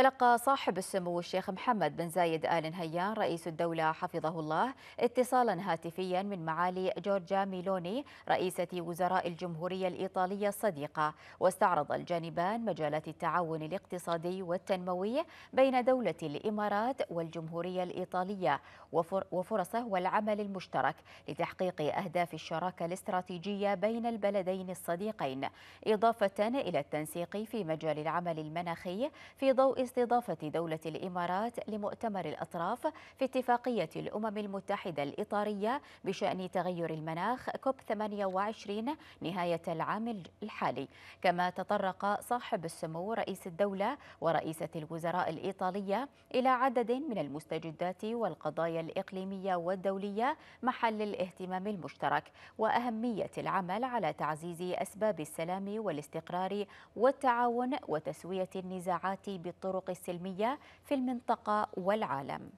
تلقى صاحب السمو الشيخ محمد بن زايد آل نهيان رئيس الدولة حفظه الله اتصالا هاتفيا من معالي جورجا ميلوني رئيسة وزراء الجمهورية الإيطالية الصديقة واستعرض الجانبان مجالات التعاون الاقتصادي والتنموي بين دولة الإمارات والجمهورية الإيطالية وفرصه والعمل المشترك لتحقيق أهداف الشراكة الاستراتيجية بين البلدين الصديقين إضافة إلى التنسيق في مجال العمل المناخي في ضوء باستضافة دولة الإمارات لمؤتمر الأطراف في اتفاقية الأمم المتحدة الإطارية بشأن تغير المناخ كوب 28 نهاية العام الحالي كما تطرق صاحب السمو رئيس الدولة ورئيسة الوزراء الإيطالية إلى عدد من المستجدات والقضايا الإقليمية والدولية محل الاهتمام المشترك وأهمية العمل على تعزيز أسباب السلام والاستقرار والتعاون وتسوية النزاعات بالطرق الطرق السلمية في المنطقة والعالم